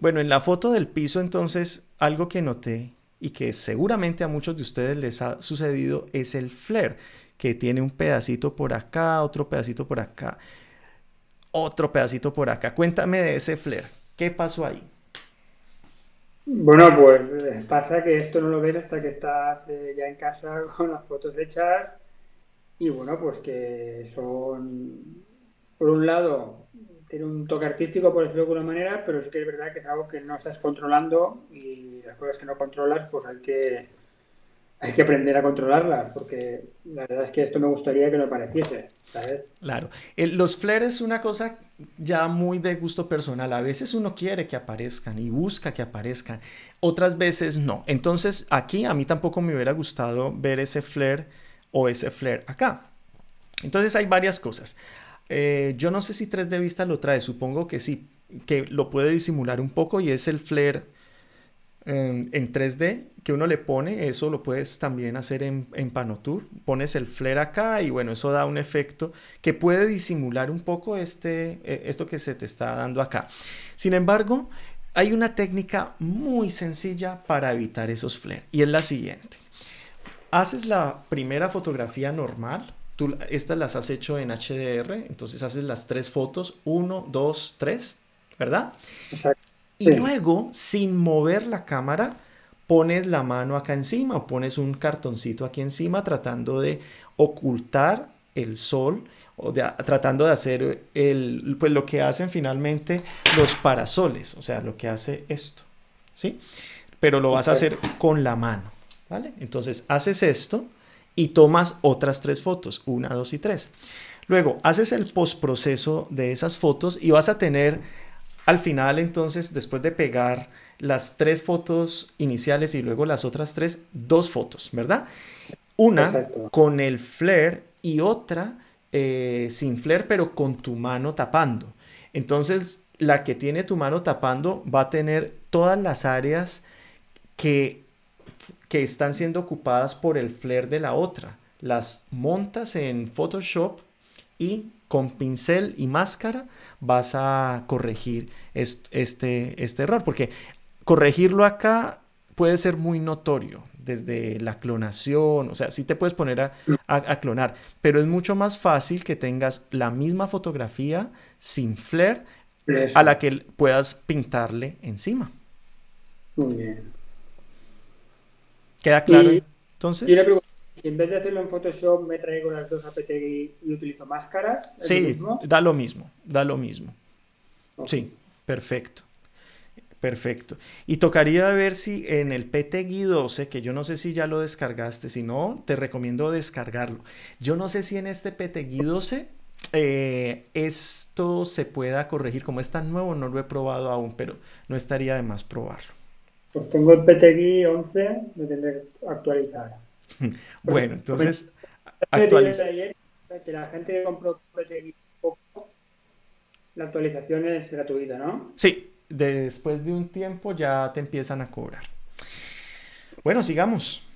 Bueno, en la foto del piso entonces algo que noté y que seguramente a muchos de ustedes les ha sucedido es el flare, que tiene un pedacito por acá, otro pedacito por acá, otro pedacito por acá. Cuéntame de ese flare, ¿qué pasó ahí? Bueno, pues eh, pasa que esto no lo ves hasta que estás ya en casa con las fotos hechas y bueno, pues que son por un lado, tiene un toque artístico, por decirlo de alguna manera, pero sí que es verdad que es algo que no estás controlando y las cosas que no controlas, pues hay que, hay que aprender a controlarlas, porque la verdad es que esto me gustaría que no apareciese, ¿sabes? Claro. los flares es una cosa ya muy de gusto personal. A veces uno quiere que aparezcan y busca que aparezcan, otras veces no. Entonces, aquí a mí tampoco me hubiera gustado ver ese flare o ese flare acá. Entonces, hay varias cosas. Eh, yo no sé si 3D Vista lo trae, supongo que sí, que lo puede disimular un poco y es el flare em, en 3D que uno le pone, eso lo puedes también hacer en, en Panotour, pones el flare acá y bueno, eso da un efecto que puede disimular un poco este, e, esto que se te está dando acá. Sin embargo, hay una técnica muy sencilla para evitar esos flares y es la siguiente. Haces la primera fotografía normal, Tú, estas las has hecho en HDR, entonces haces las tres fotos, uno, dos, tres, ¿verdad? Exacto. Y luego, sin mover la cámara, pones la mano acá encima o pones un cartoncito aquí encima tratando de ocultar el sol o tratando de hacer el, pues lo que hacen finalmente los parasoles, o sea, lo que hace esto, ¿sí? Pero lo vas a hacer con la mano, ¿vale? Entonces haces esto y tomas otras tres fotos, una, dos y tres. Luego haces el postproceso de esas fotos y vas a tener al final entonces, después de pegar las tres fotos iniciales y luego las otras tres, dos fotos, ¿verdad? Una con el flare y otra eh, sin flare, pero con tu mano tapando. Entonces, la que tiene tu mano tapando va a tener todas las áreas que que están siendo ocupadas por el flair de la otra. Las montas en Photoshop y con pincel y máscara vas a corregir este, este error, porque corregirlo acá puede ser muy notorio desde la clonación, o sea, sí te puedes poner a, clonar, pero es mucho más fácil que tengas la misma fotografía sin flair a la que puedas pintarle encima. Muy bien. ¿Queda claro? entonces. si en vez de hacerlo en Photoshop me traigo las dos a y, y utilizo máscaras. Sí, da lo mismo, da lo mismo. Sí, perfecto. Perfecto. Y tocaría ver si en el PTGI 12, que yo no sé si ya lo descargaste, si no, te recomiendo descargarlo. Yo no sé si en este PTGI 12 eh, esto se pueda corregir. Como es tan nuevo, no lo he probado aún, pero no estaría de más probarlo. Pues tengo el PTG 11, me tendré que actualizar. bueno, entonces Que la gente que compró PTGui poco, la actualización es gratuita, ¿no? Sí, después de un tiempo ya te empiezan a cobrar. Bueno, sigamos.